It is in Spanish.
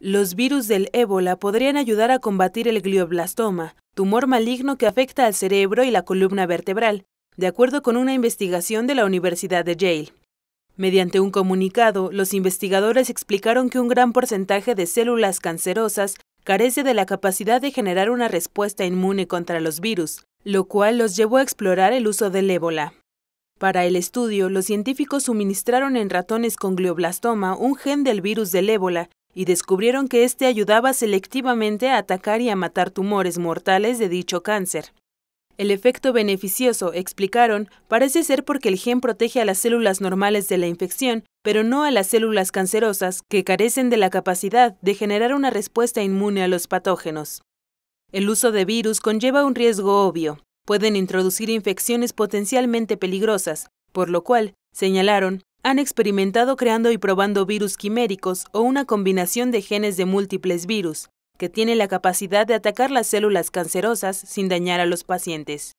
Los virus del ébola podrían ayudar a combatir el glioblastoma, tumor maligno que afecta al cerebro y la columna vertebral, de acuerdo con una investigación de la Universidad de Yale. Mediante un comunicado, los investigadores explicaron que un gran porcentaje de células cancerosas carece de la capacidad de generar una respuesta inmune contra los virus, lo cual los llevó a explorar el uso del ébola. Para el estudio, los científicos suministraron en ratones con glioblastoma un gen del virus del ébola y descubrieron que este ayudaba selectivamente a atacar y a matar tumores mortales de dicho cáncer. El efecto beneficioso, explicaron, parece ser porque el gen protege a las células normales de la infección, pero no a las células cancerosas, que carecen de la capacidad de generar una respuesta inmune a los patógenos. El uso de virus conlleva un riesgo obvio. Pueden introducir infecciones potencialmente peligrosas, por lo cual, señalaron, han experimentado creando y probando virus quiméricos o una combinación de genes de múltiples virus, que tiene la capacidad de atacar las células cancerosas sin dañar a los pacientes.